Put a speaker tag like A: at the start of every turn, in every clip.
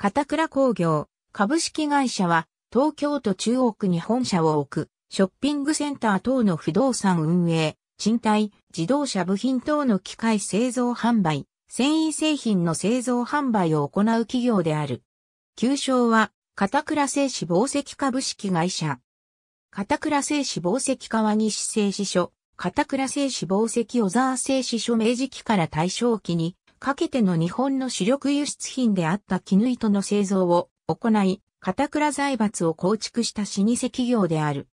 A: 片倉工業、株式会社は、東京都中央区に本社を置く、ショッピングセンター等の不動産運営、賃貸、自動車部品等の機械製造販売、繊維製品の製造販売を行う企業である。旧称は、片倉製紙紡績株式会社。片倉製紙紡績川西製紙所、片倉製紙紡績小沢製紙所明治期から大正期にかけての日本の主力輸出品であった絹糸の製造を行い、片倉財閥を構築した老舗企業である。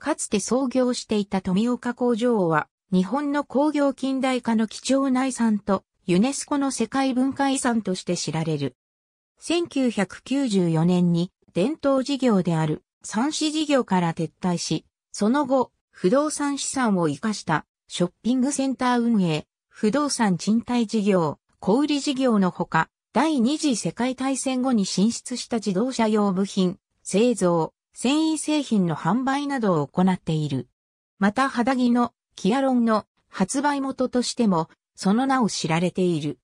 A: かつて創業していた富岡工場は、日本の工業近代化の貴重な遺産と、ユネスコの世界文化遺産として知られる。1994年に伝統事業である産子事業から撤退し、その後、不動産資産を活かしたショッピングセンター運営、不動産賃貸事業、小売事業のほか、第二次世界大戦後に進出した自動車用部品、製造、繊維製品の販売などを行っている。また肌着のキアロンの発売元としても、その名を知られている。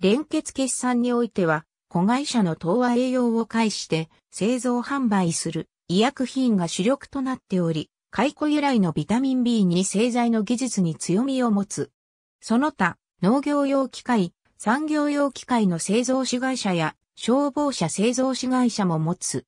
A: 連結決算においては、子会社の東和栄養を介して製造販売する医薬品が主力となっており、解雇由来のビタミン B2 製剤の技術に強みを持つ。その他、農業用機械、産業用機械の製造子会社や消防車製造子会社も持つ。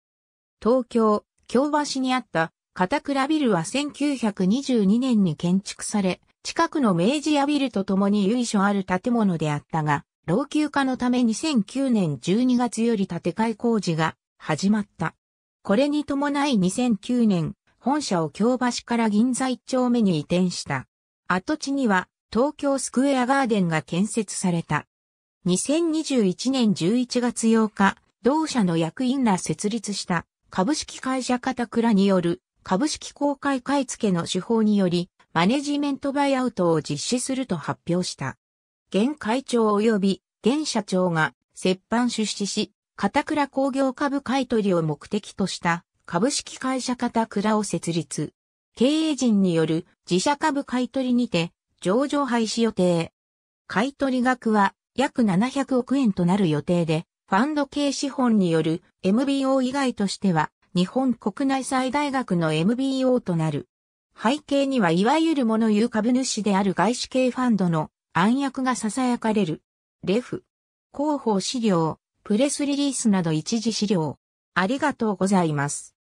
A: 東京、京橋にあった片倉ビルは1922年に建築され、近くの明治屋ビルと共に由緒ある建物であったが、老朽化のため2009年12月より建て替え工事が始まった。これに伴い2009年、本社を京橋から銀座一丁目に移転した。跡地には東京スクエアガーデンが建設された。2021年11月8日、同社の役員ら設立した株式会社カタクラによる株式公開買い付けの手法によりマネジメントバイアウトを実施すると発表した。現会長及び現社長が折半出資し、片倉工業株買取を目的とした株式会社片倉を設立。経営陣による自社株買取にて上場廃止予定。買取額は約700億円となる予定で、ファンド系資本による MBO 以外としては、日本国内最大学の MBO となる。背景にはいわゆる物言う株主である外資系ファンドの暗躍が囁かれる。レフ。広報資料、プレスリリースなど一時資料。ありがとうございます。